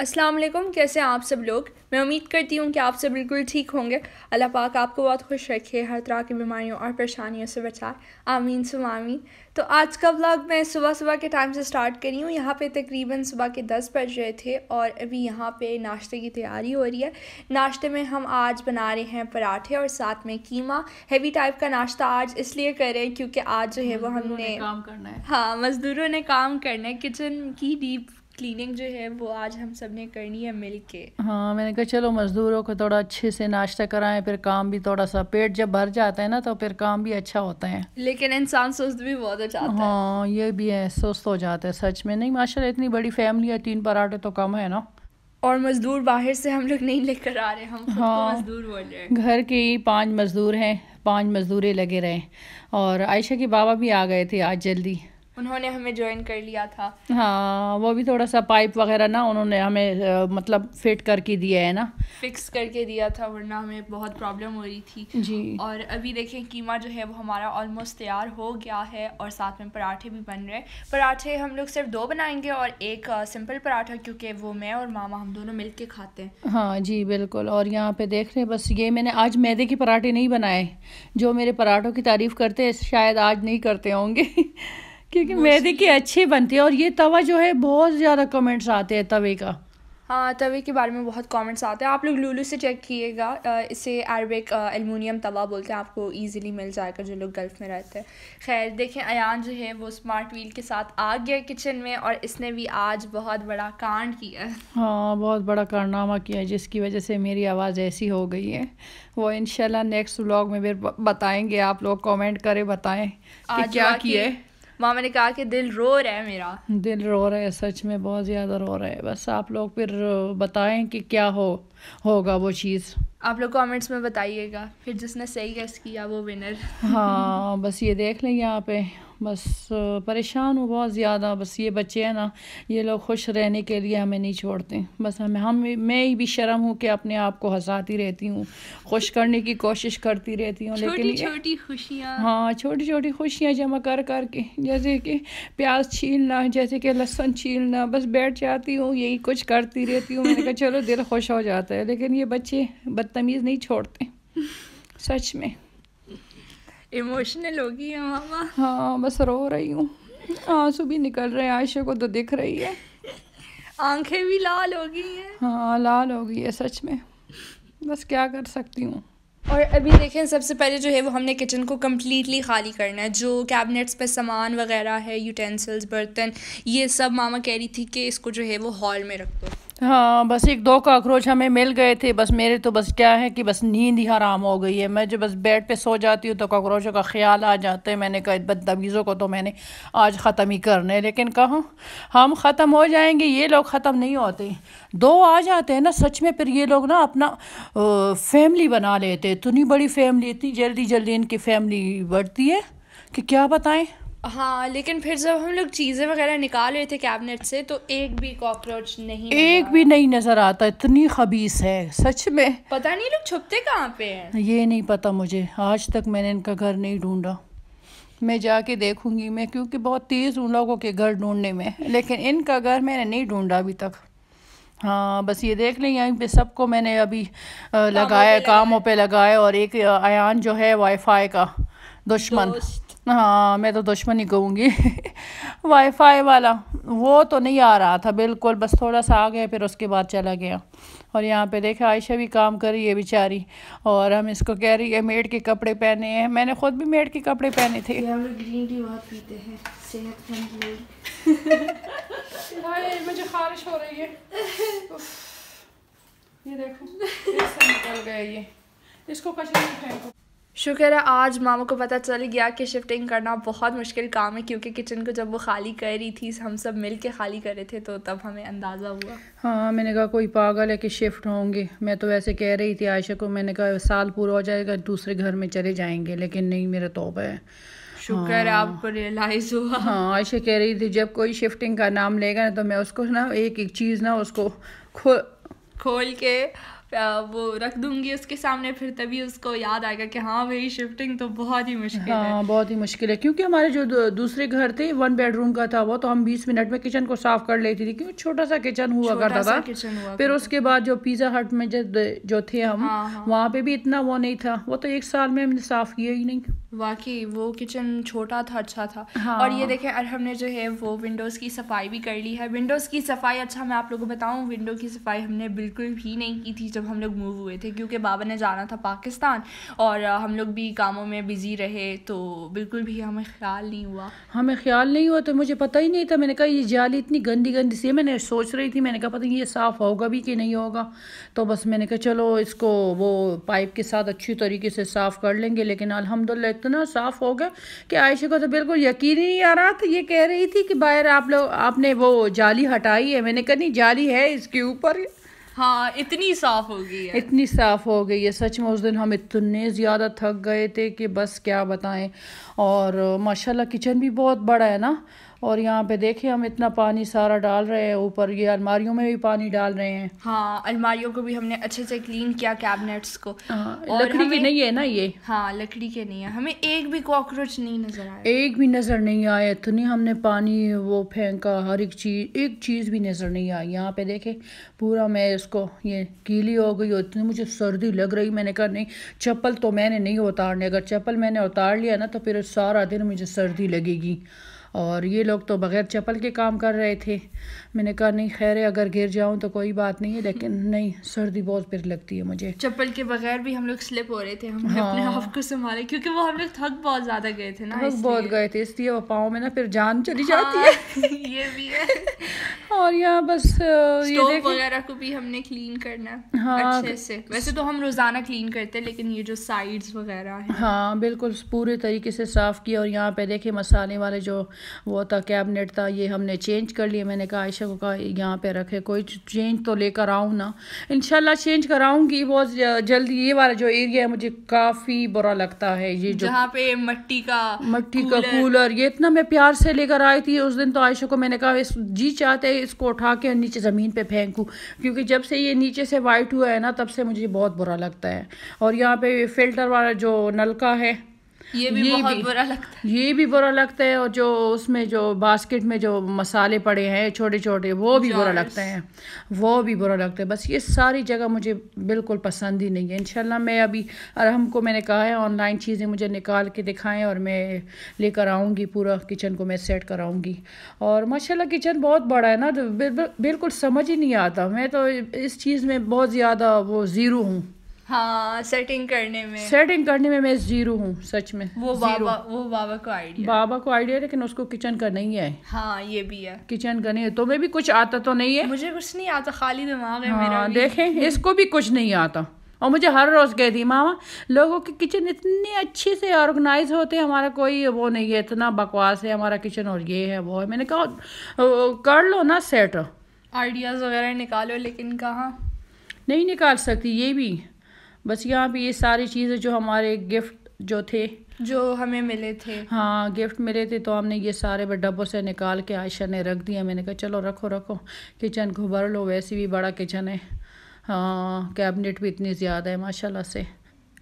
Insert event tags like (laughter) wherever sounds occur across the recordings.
अस्सलाम वालेकुम कैसे हैं आप सब लोग मैं उम्मीद करती हूँ कि आप सब बिल्कुल ठीक होंगे अल्लाह पाक आपको बहुत खुश रखे हर तरह की बीमारियों और परेशानियों से बचाए आमीन सुम आमीन तो आज का व्लॉग मैं सुबह सुबह के टाइम से स्टार्ट करी हूँ यहाँ पे तकरीबन सुबह के दस बज रहे थे और अभी यहाँ पे नाश्ते की तैयारी हो रही है नाश्ते में हम आज बना रहे हैं पराठे और साथ में कीमा हैवी टाइप का नाश्ता आज इसलिए कर रहे हैं क्योंकि आज जो है वो हमने काम करना है हाँ मज़दूरों ने काम करना है किचन की डीप क्लीनिंग जो है वो आज हम सब ने करनी है मिल के हाँ मैंने कहा चलो मज़दूरों को थोड़ा अच्छे से नाश्ता कराएं फिर काम भी थोड़ा सा पेट जब भर जाता है ना तो फिर काम भी अच्छा होता है लेकिन इंसान सुस्त भी बहुत अच्छा हाँ है। ये भी है सुस्त हो जाता है सच में नहीं माशा इतनी बड़ी फैमिली है तीन पराठे तो कम है ना और मजदूर बाहर से हम लोग नहीं लेकर आ रहे हम हाँ, मजदूर बोल रहे हैं घर के ही पाँच मजदूर हैं पाँच मजदूरें लगे रहे और आयशा के बाबा भी आ गए थे आज जल्दी उन्होंने हमें ज्वाइन कर लिया था हाँ वो भी थोड़ा सा पाइप वगैरह ना उन्होंने हमें आ, मतलब फिट करके दिया है ना फिक्स करके दिया था वरना हमें बहुत प्रॉब्लम हो रही थी जी और अभी देखें कीमा जो है वो हमारा ऑलमोस्ट तैयार हो गया है और साथ में पराठे भी बन रहे हैं पराठे हम लोग सिर्फ दो बनाएंगे और एक सिंपल पराठा क्योंकि वो मैं और मामा हम दोनों मिल के खाते हैं हाँ जी बिल्कुल और यहाँ पे देख रहे हैं बस ये मैंने आज मैदे के पराठे नहीं बनाए जो मेरे पराठों की तारीफ़ करते शायद आज नहीं करते होंगे (laughs) क्योंकि मैदे की अच्छी बनती है और ये तवा जो है बहुत ज़्यादा कमेंट्स आते हैं तवे का हाँ तवे के बारे में बहुत कमेंट्स आते हैं आप लोग लूलू से चेक किएगा इसे अरबिक एलमिनियम तवा बोलते हैं आपको इजीली मिल जाएगा जो लोग गल्फ़ में रहते हैं खैर देखें अयान जो है वो स्मार्ट व्हील के साथ आ गया किचन में और इसने भी आज बहुत बड़ा कांड किया है हाँ बहुत बड़ा कारनामा किया है जिसकी वजह से मेरी आवाज़ ऐसी हो गई है वो इनशाला नेक्स्ट व्लॉग में फिर बताएंगे आप लोग कमेंट करें बताएं कि क्या किया मामा ने कहा कि दिल रो रहा है मेरा दिल रो रहा है सच में बहुत ज़्यादा रो रहा है बस आप लोग फिर बताएं कि क्या हो होगा वो चीज़ आप लोग कमेंट्स में बताइएगा फिर जिसने सही गेस किया वो विनर हाँ बस ये देख लें यहाँ पे बस परेशान हूँ बहुत ज़्यादा बस ये बच्चे हैं ना ये लोग खुश रहने के लिए हमें नहीं छोड़ते बस हमें हम मैं ही भी शर्म हूँ कि अपने आप को हंसाती रहती हूँ खुश करने की कोशिश करती रहती हूँ लेकिन छोटी खुशियाँ हाँ छोटी छोटी खुशियाँ जमा कर कर के जैसे कि प्याज छीलना जैसे कि लहसुन छीलना बस बैठ जाती हूँ यही कुछ करती रहती हूँ मैंने कहा चलो दिल खुश हो जाता है लेकिन ये बच्चे बदतमीज़ नहीं छोड़ते सच में इमोशनल होगी है मामा हाँ बस रो रही हूँ आंसू भी निकल रहे हैं आयशा को तो दिख रही है आंखें भी लाल हो गई हैं हाँ लाल हो गई है सच में बस क्या कर सकती हूँ और अभी देखें सबसे पहले जो है वो हमने किचन को कम्प्लीटली खाली करना है जो कैबिनेट्स पे सामान वगैरह है यूटेंसिल्स बर्तन ये सब मामा कह रही थी कि इसको जो है वो हॉल में रख दो हाँ बस एक दो काक्रोच हमें मिल गए थे बस मेरे तो बस क्या है कि बस नींद ही हराम हो गई है मैं जब बस बेड पे सो जाती हूँ तो कॉकरोचों का ख्याल आ जाता है मैंने कहा बदतमीज़ों को तो मैंने आज ख़त्म ही करना है लेकिन कहूँ हम ख़त्म हो जाएंगे ये लोग ख़त्म नहीं होते दो आ जाते हैं ना सच में फिर ये लोग ना अपना फैमिली बना लेते इतनी बड़ी फैमिली इतनी जल्दी जल्दी इनकी फैमिली बढ़ती है कि क्या बताएँ हाँ लेकिन फिर जब हम लोग चीज़ें वगैरह निकाल रहे थे कैबिनेट से तो एक भी कॉकरोच नहीं एक भी नहीं नज़र आता इतनी खबीस है सच में पता नहीं लोग छुपते कहाँ पे हैं ये नहीं पता मुझे आज तक मैंने इनका घर नहीं ढूंढा मैं जाके देखूंगी मैं क्योंकि बहुत तेज़ हूँ लोगों के घर ढूंढने में लेकिन इनका घर मैंने नहीं ढूंढा अभी तक हाँ बस ये देख लें यहीं पे सबको मैंने अभी लगाया कामों पे लगाया और एक अन जो है वाईफाई का दुश्मन हाँ मैं तो दुश्मन ही कहूँगी वाईफाई (laughs) वाला वो तो नहीं आ रहा था बिल्कुल बस थोड़ा सा आ गया फिर उसके बाद चला गया और यहाँ पे देखा आयशा भी काम कर रही है बेचारी और हम इसको कह रही है मेड के कपड़े पहने हैं मैंने खुद भी मेड के कपड़े पहने थे ग्रीन टी बहुत पीते हैं मुझे खारिश हो रही है ये देखो (laughs) निकल गया ये इसको कचरे में फेंको शुक्र है आज मामा को पता चल गया कि शिफ्टिंग करना बहुत मुश्किल काम है क्योंकि किचन को जब वो खाली कर रही थी हम सब मिल के खाली कर रहे थे तो तब हमें अंदाज़ा हुआ हाँ मैंने कहा कोई पागल है कि शिफ्ट होंगे मैं तो वैसे कह रही थी आयशा को मैंने कहा साल पूरा हो जाएगा दूसरे घर में चले जाएंगे लेकिन नहीं मेरा तोबा है शुक्र है हाँ। आपको रियलाइज हुआ हाँ आयशा कह रही थी जब कोई शिफ्टिंग का नाम लेगा ना तो मैं उसको ना एक एक चीज़ ना उसको खो खोल के वो रख दूंगी उसके सामने फिर तभी उसको याद आएगा कि हाँ भाई शिफ्टिंग तो बहुत ही मुश्किल हाँ, है बहुत ही मुश्किल है क्योंकि हमारे जो दूसरे घर थे वन बेडरूम का था वो तो हम बीस मिनट में किचन को साफ कर लेती थी क्योंकि छोटा सा किचन हुआ करता था हुआ फिर उसके बाद जो पिज़्ज़ा हट में जो थे हम हाँ, हाँ। वहाँ पे भी इतना वो नहीं था वो तो एक साल में हमने साफ किया ही नहीं वाकई वो किचन छोटा था अच्छा था हाँ। और ये देखें और हमने जो है वो विंडोज़ की सफाई भी कर ली है विंडोज़ की सफाई अच्छा मैं आप लोगों को बताऊँ विंडो की सफाई हमने बिल्कुल भी नहीं की थी जब हम लोग मूव हुए थे क्योंकि बाबा ने जाना था पाकिस्तान और हम लोग भी कामों में बिज़ी रहे तो बिल्कुल भी हमें ख्याल नहीं हुआ हमें ख्याल नहीं हुआ तो मुझे पता ही नहीं था मैंने कहा ये जाली इतनी गंदी गंदी सी मैंने सोच रही थी मैंने कहा पता नहीं ये साफ़ होगा भी कि नहीं होगा तो बस मैंने कहा चलो इसको वो पाइप के साथ अच्छी तरीके से साफ़ कर लेंगे लेकिन अलहमदुल्ला इतना साफ हो गया कि आयशा को तो बिल्कुल यकीन ही नहीं आ रहा था ये कह रही थी कि बाहर आप लोग आपने वो जाली हटाई है मैंने कहा नहीं जाली है इसके ऊपर हाँ इतनी साफ हो गई है इतनी साफ हो गई है सच में उस दिन हम इतने ज़्यादा थक गए थे कि बस क्या बताएं और माशाल्लाह किचन भी बहुत बड़ा है ना और यहाँ पे देखिए हम इतना पानी सारा डाल रहे हैं ऊपर ये अलमारियों में भी पानी डाल रहे हैं हाँ अलमारियों को भी हमने अच्छे से क्लीन किया कैबिनेट्स को हाँ, लकड़ी के नहीं है ना ये हाँ लकड़ी के नहीं है हमें एक भी कॉकरोच नहीं नजर आया एक भी नजर नहीं आया इतनी हमने पानी वो फेंका हर एक चीज एक चीज भी नजर नहीं आई यहाँ पे देखे पूरा मैं इसको ये गीली हो गई इतनी मुझे सर्दी लग रही मैंने कहा नहीं चप्पल तो मैंने नहीं उतारने अगर चप्पल मैंने उतार लिया ना तो फिर सारा दिन मुझे सर्दी लगेगी और ये लोग तो बग़ैर चप्पल के काम कर रहे थे मैंने कहा नहीं खैर है अगर गिर जाऊँ तो कोई बात नहीं है लेकिन (laughs) नहीं सर्दी बहुत पिर लगती है मुझे चप्पल के बगैर भी हम लोग स्लिप हो रहे थे हमने हाँ। अपने आप को संभाले क्योंकि वो हम लोग थक बहुत ज़्यादा गए थे ना थक बहुत गए थे इसलिए वो पाँव में ना फिर जान चली हाँ, जाती है (laughs) ये भी है (laughs) और यहाँ बस ये वगैरह को भी हमने क्लीन करना है हाँ अच्छे से वैसे तो हम रोज़ाना क्लीन करते हैं लेकिन ये जो साइड्स वगैरह हैं हाँ बिल्कुल पूरे तरीके से साफ़ किया और यहाँ पे देखे मसाले वाले जो वो था कैबिनेट था ये हमने चेंज कर लिए मैंने कहा आयशा को कहा यहाँ पे रखे कोई चेंज तो लेकर आऊँ ना इनशाला चेंज कराऊँगी बहुत जल्दी ये वाला जो एरिया है मुझे काफ़ी बुरा लगता है ये जो जहाँ पे मट्टी का मट्टी का कूलर ये इतना मैं प्यार से लेकर आई थी उस दिन तो आयशा को मैंने कहा इस जी चाहते है इसको उठा के नीचे ज़मीन पे फेंकूँ क्योंकि जब से ये नीचे से वाइट हुआ है ना तब से मुझे बहुत बुरा लगता है और यहाँ पे फिल्टर वाला जो नलका है ये भी ये बहुत भी, बुरा लगता है ये भी बुरा लगता है और जो उसमें जो बास्केट में जो मसाले पड़े हैं छोटे छोटे वो भी बुरा लगता है वो भी बुरा लगता है बस ये सारी जगह मुझे बिल्कुल पसंद ही नहीं है इनशाला मैं अभी अरहम को मैंने कहा है ऑनलाइन चीज़ें मुझे निकाल के दिखाएं और मैं लेकर आऊँगी पूरा किचन को मैं सेट कराऊँगी और माशा किचन बहुत बड़ा है ना तो बिल्कुल समझ ही नहीं आता मैं तो इस चीज़ में बहुत ज़्यादा वो ज़ीरो हूँ हाँ सेटिंग करने में सेटिंग करने में मैं जीरो हूँ सच में वो बाबा वो बाबा को आइडिया बाबा को आइडिया लेकिन उसको किचन का नहीं है हाँ ये भी है किचन का नहीं है तुम्हें तो मैं भी कुछ आता तो नहीं है मुझे कुछ नहीं आता खाली दिमाग है हाँ, मेरा देखें इसको भी कुछ नहीं आता और मुझे हर रोज़ कहती मामा लोगों के किचन इतने अच्छे से ऑर्गेनाइज होते हैं हमारा कोई वो नहीं है इतना बकवास है हमारा किचन और ये है वो है मैंने कहा कर लो ना सेट आइडियाज़ वगैरह निकालो लेकिन कहाँ नहीं निकाल सकती ये भी बस यहाँ पे ये सारी चीज़ें जो हमारे गिफ्ट जो थे जो हमें मिले थे हाँ गिफ्ट मिले थे तो हमने ये सारे डब्बों से निकाल के आयशा ने रख दिया मैंने कहा चलो रखो रखो किचन को भर लो वैसे भी बड़ा किचन है हाँ कैबिनेट भी इतनी ज़्यादा है माशाल्लाह से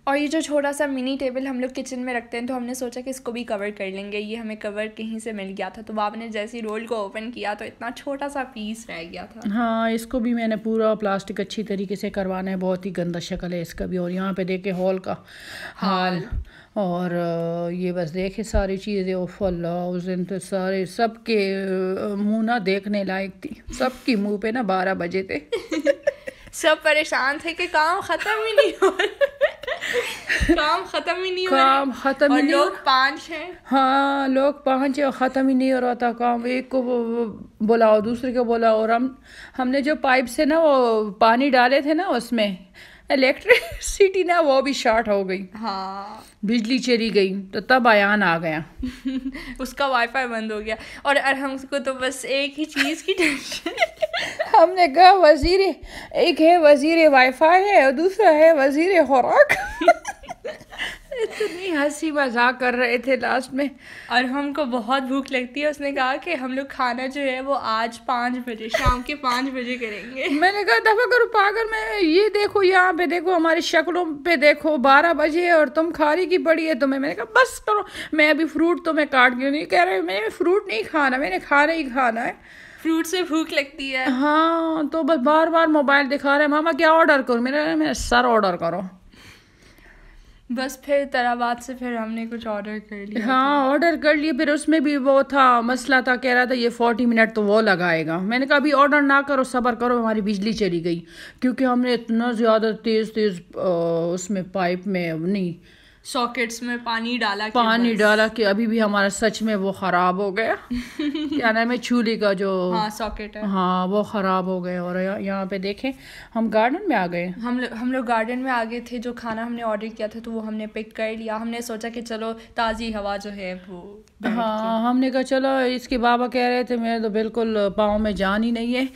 और ये जो छोटा सा मिनी टेबल हम लोग किचन में रखते हैं तो हमने सोचा कि इसको भी कवर कर लेंगे ये हमें कवर कहीं से मिल गया था तो बाप ने जैसे रोल को ओपन किया तो इतना छोटा सा पीस रह गया था हाँ इसको भी मैंने पूरा प्लास्टिक अच्छी तरीके से करवाना है बहुत ही गंदा शक्ल है इसका भी और यहाँ पे देखे हॉल का हाल और ये बस देखे सारी चीज़ें ओफ उस दिन तो सारे सब के मुँह ना देखने लायक थी सबके मुँह पे ना बारह बजे थे (laughs) सब परेशान थे कि काम ख़त्म ही नहीं हो रहा काम खत्म ही नहीं काम खत्म ही नहीं लोग पांच हैं हाँ लोग पांच हैं और ख़त्म ही नहीं हो रहा था काम एक को बुलाओ दूसरे को बुलाओ और हम हमने जो पाइप से ना वो पानी डाले थे ना उसमें इलेक्ट्रिसिटी ना वो भी शॉर्ट हो गई हाँ बिजली चली गई तो तब आयान आ गया (laughs) उसका वाईफाई बंद हो गया और हम को तो बस एक ही चीज़ की टेंशन (laughs) हमने कहा वजीर एक है वजीर वाईफाई है और दूसरा है वजीर खुराक (laughs) इतनी हंसी मजाक कर रहे थे लास्ट में और हमको बहुत भूख लगती है उसने कहा कि हम लोग खाना जो है वो आज पाँच बजे शाम के पाँच बजे करेंगे मैंने कहा दफा करो पागल मैं ये देखो यहाँ पे देखो हमारी शक्लों पे देखो बारह बजे और तुम खारी की पड़ी है तुम्हें मैंने कहा बस करो मैं अभी फ्रूट तो मैं काट क्यों नहीं कह रहा मैंने फ्रूट नहीं खाना मैंने खाना ही खाना है फ्रूट से भूख लगती है हाँ तो बस बार बार मोबाइल दिखा रहे हैं मामा क्या ऑर्डर करो मेरा मैं सर ऑर्डर करो बस फिर तराबाद से फिर हमने कुछ ऑर्डर कर लिया हाँ ऑर्डर कर लिए फिर उसमें भी वो था मसला था कह रहा था ये फोर्टी मिनट तो वो लगाएगा मैंने कहा अभी ऑर्डर ना करो सबर करो हमारी बिजली चली गई क्योंकि हमने इतना ज़्यादा तेज़ तेज़ उसमें पाइप में नहीं सॉकेट्स में पानी डाला पानी डाला कि अभी भी हमारा सच में वो ख़राब हो गया (laughs) क्या नाम है चूल्हे का जो हाँ सॉकेट है हाँ वो ख़राब हो गए और यहाँ पे देखें हम गार्डन में आ गए हम लोग हम लोग गार्डन में आ गए थे जो खाना हमने ऑर्डर किया था तो वो हमने पिक कर लिया हमने सोचा कि चलो ताज़ी हवा जो है वो हाँ हमने कहा चलो इसके बाबा कह रहे थे मेरे तो बिल्कुल पाँव में जान ही नहीं है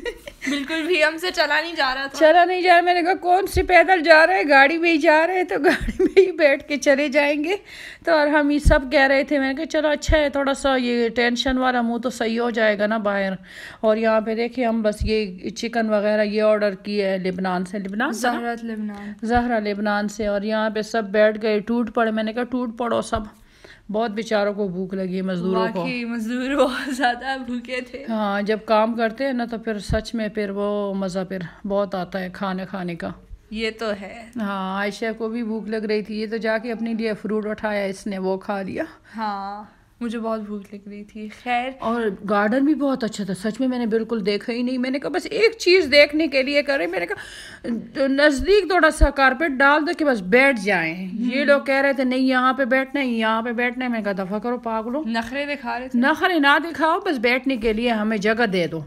(laughs) बिल्कुल भी हमसे चला नहीं जा रहा था चला नहीं जा रहा मैंने कहा कौन से पैदल जा रहे हैं गाड़ी में ही जा रहे हैं तो गाड़ी में ही ही बैठ के चले जाएंगे तो और हम ये सब कह रहे थे मैंने कहा चलो अच्छा है थोड़ा सा ये टेंशन वाला मुँह तो सही हो जाएगा ना बाहर और यहाँ पे देखिए हम बस ये चिकन वगैरह ये ऑर्डर किए है लेबनान से लिबनान जहरा जहरा लेबनान से और यहाँ पे सब बैठ गए टूट पड़े मैंने कहा टूट पड़ो सब बहुत बेचारों को भूख लगी है मजदूरों को मजदूर बहुत ज़्यादा भूखे थे हाँ जब काम करते हैं ना तो फिर सच में फिर वो मज़ा फिर बहुत आता है खाने खाने का ये तो है हाँ आयशा को भी भूख लग रही थी ये तो जाके अपने लिए फ्रूट उठाया इसने वो खा लिया हाँ मुझे बहुत भूख लग रही थी खैर और गार्डन भी बहुत अच्छा था सच में मैंने बिल्कुल देखा ही नहीं मैंने कहा बस एक चीज़ देखने के लिए करे मैंने कहा तो नज़दीक थोड़ा सा कारपेट डाल दो कि बस बैठ जाए ये हम्म। लोग कह रहे थे नहीं यहाँ पे बैठना है यहाँ पे बैठना है मैंने कहा दफ़ा करो पागलो नखरे दिखा रहे थे नखरे ना दिखाओ बस बैठने के लिए हमें जगह दे दो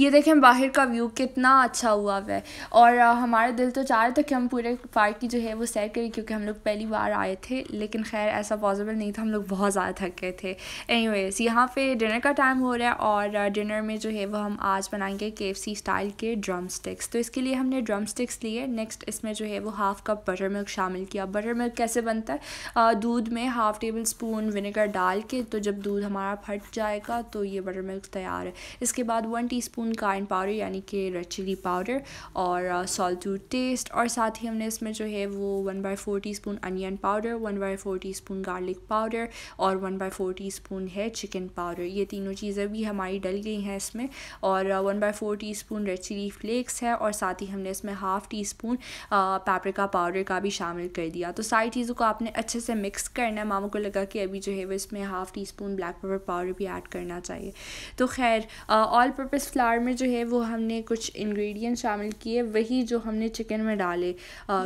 ये देखें बाहर का व्यू कितना अच्छा हुआ है और हमारा दिल तो चाह रहा था कि हम पूरे पार्क की जो है वो सैर करें क्योंकि हम लोग पहली बार आए थे लेकिन खैर ऐसा पॉसिबल नहीं था हम लोग बहुत ज़्यादा थक गए थे एनीवेज यहाँ पे डिनर का टाइम हो रहा है और डिनर में जो है वो हम आज बनाएंगे के स्टाइल के ड्रम स्टिक्स तो इसके लिए हमने ड्रम स्टिक्स लिए नेक्स्ट इसमें जो है वो हाफ़ कप बटर मिल्क शामिल किया बटर मिल्क कैसे बनता है दूध में हाफ़ टेबल स्पून विनेगर डाल के तो जब दूध हमारा फट जाएगा तो ये बटर मिल्क तैयार है इसके बाद वन स्पून स्पून पाउडर यानी कि रेड चिली पाउडर और सॉल्ट टू टेस्ट और साथ ही हमने इसमें जो है वो one by four teaspoon onion powder one by four teaspoon garlic powder और one by four teaspoon है चिकन पाउडर ये तीनों चीज़ें भी हमारी डल गई हैं इसमें और one by four teaspoon red chilli flakes है और साथ ही हमने इसमें half teaspoon paprika powder का भी शामिल कर दिया तो सारी चीज़ों को आपने अच्छे से मिक्स करना है मामा को लगा कि अभी जो है वो इसमें half teaspoon black pepper powder भी ऐड करना चाहिए तो खैर ऑल पर्पज़ फ्लावर में जो है वो हमने कुछ इंग्रेडिएंट शामिल किए वही जो हमने चिकन में डाले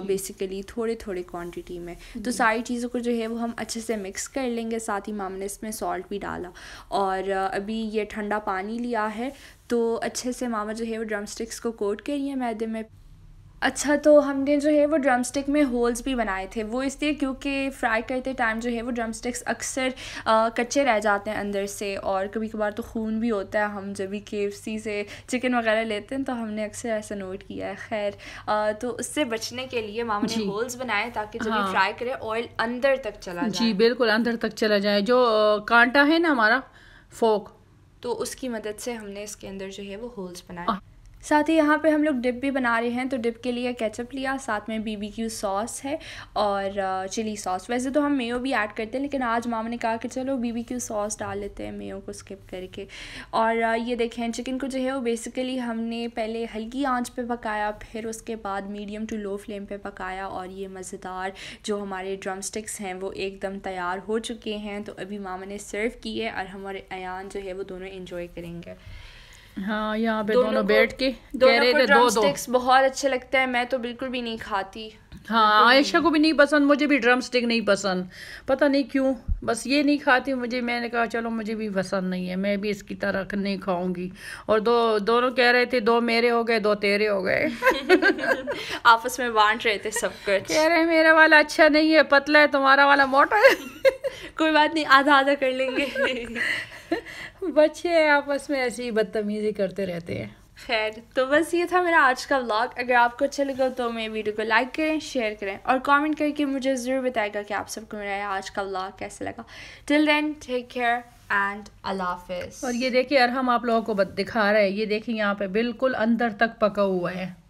बेसिकली थोड़े थोड़े क्वांटिटी में तो सारी चीज़ों को जो है वो हम अच्छे से मिक्स कर लेंगे साथ ही मामले इसमें सॉल्ट भी डाला और uh, अभी ये ठंडा पानी लिया है तो अच्छे से मामा जो है वो ड्रम स्टिक्स को कोट करिए मैदे में अच्छा तो हमने जो है वो ड्रम स्टिक में होल्स भी बनाए थे वो इसलिए क्योंकि फ्राई करते टाइम जो है वो ड्रम स्टिक्स अक्सर कच्चे रह जाते हैं अंदर से और कभी कभार तो खून भी होता है हम जब भी के से चिकन वगैरह लेते हैं तो हमने अक्सर ऐसा नोट किया है खैर तो उससे बचने के लिए मामा ने होल्स बनाए ताकि जब हाँ। फ्राई करें ऑयल अंदर तक चला जाए जी बिल्कुल अंदर तक चला जाए जो कांटा है ना हमारा फोक तो उसकी मदद से हमने इसके अंदर जो है वो होल्स बनाए साथ ही यहाँ पे हम लोग डिप भी बना रहे हैं तो डिप के लिए केचप लिया साथ में बी सॉस है और चिली सॉस वैसे तो हम मेयो भी ऐड करते हैं लेकिन आज मामा ने कहा कि चलो बी सॉस डाल लेते हैं मेयो को स्किप करके और ये देखें चिकन को जो है वो बेसिकली हमने पहले हल्की आंच पे पकाया फिर उसके बाद मीडियम टू लो फ्लेम पर पकाया और ये मज़ेदार जो हमारे ड्रम स्टिक्स हैं वो एकदम तैयार हो चुके हैं तो अभी मामा ने सर्व किए और हमारे अन जो है वो दोनों इन्जॉय करेंगे हाँ, यहाँ पे दोनों, दोनों बैठ के दोनों कह रहे थे दो दो बहुत अच्छे लगते हैं मैं तो बिल्कुल भी नहीं खाती हाँ आयशा को भी नहीं पसंद मुझे भी ड्रम स्टिक नहीं पसंद पता नहीं क्यों बस ये नहीं खाती मुझे मैंने कहा चलो मुझे भी पसंद नहीं है मैं भी इसकी तरह नहीं खाऊंगी और दो दोनों कह रहे थे दो मेरे हो गए दो तेरे हो गए (laughs) आपस में बांट रहे थे सब कुछ कह रहे मेरा वाला अच्छा नहीं है पतला है तुम्हारा वाला मोटा है (laughs) कोई बात नहीं आधा आधा कर लेंगे (laughs) (laughs) बच्चे आपस में ऐसी बदतमीजी करते रहते हैं खैर तो बस ये था मेरा आज का व्लॉग अगर आपको अच्छा लगा तो मेरे वीडियो को लाइक करें शेयर करें और कमेंट करके मुझे ज़रूर बताएगा कि आप सबको मेरा आज का व्लॉग कैसे लगा till then take care and अल्लाह हाफिज़ और ये देखिए अरहम आप लोगों को दिखा रहे हैं ये देखिए यहाँ पे बिल्कुल अंदर तक पका हुआ है